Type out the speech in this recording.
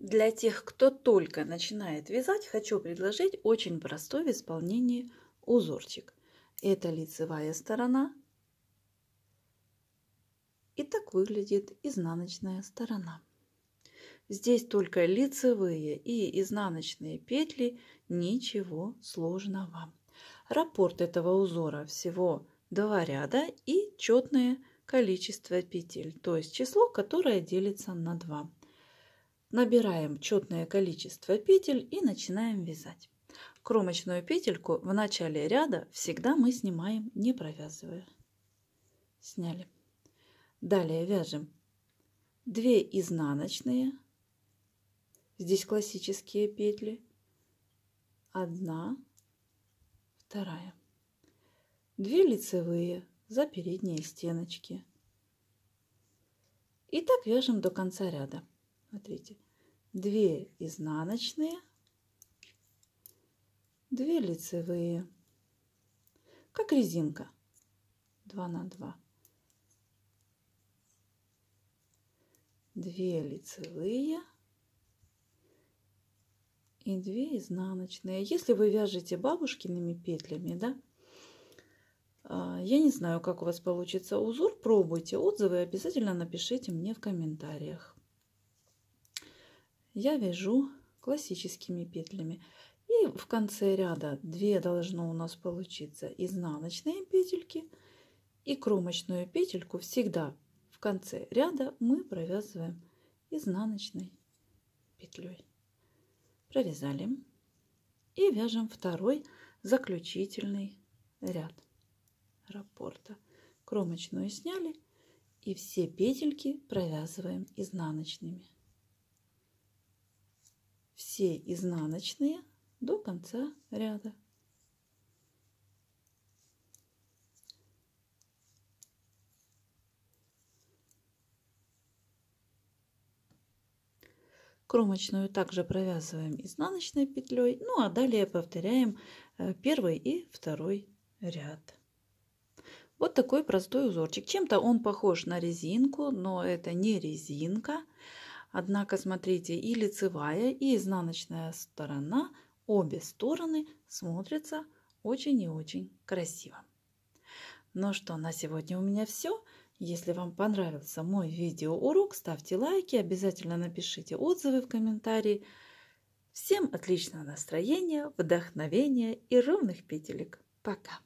Для тех, кто только начинает вязать, хочу предложить очень простой в исполнении узорчик. Это лицевая сторона. И так выглядит изнаночная сторона. Здесь только лицевые и изнаночные петли, ничего сложного. Раппорт этого узора всего два ряда и четное количество петель, то есть число, которое делится на 2. Набираем четное количество петель и начинаем вязать. Кромочную петельку в начале ряда всегда мы снимаем, не провязывая. Сняли. Далее вяжем 2 изнаночные, здесь классические петли, 1, 2, 2 лицевые за передние стеночки. И так вяжем до конца ряда. Смотрите, 2 изнаночные, 2 лицевые, как резинка, 2 на 2. 2 лицевые и 2 изнаночные. Если вы вяжете бабушкиными петлями, да, а, я не знаю, как у вас получится узор, пробуйте. Отзывы обязательно напишите мне в комментариях я вяжу классическими петлями. И в конце ряда 2 должно у нас получиться изнаночные петельки и кромочную петельку всегда в конце ряда мы провязываем изнаночной петлей. Провязали и вяжем второй заключительный ряд раппорта. Кромочную сняли и все петельки провязываем изнаночными все изнаночные до конца ряда. Кромочную также провязываем изнаночной петлей, ну а далее повторяем э, первый и второй ряд. Вот такой простой узорчик. Чем-то он похож на резинку, но это не резинка. Однако, смотрите, и лицевая, и изнаночная сторона, обе стороны смотрятся очень и очень красиво. Ну что, на сегодня у меня все. Если вам понравился мой видеоурок, ставьте лайки, обязательно напишите отзывы в комментарии. Всем отличного настроения, вдохновения и ровных петелек. Пока!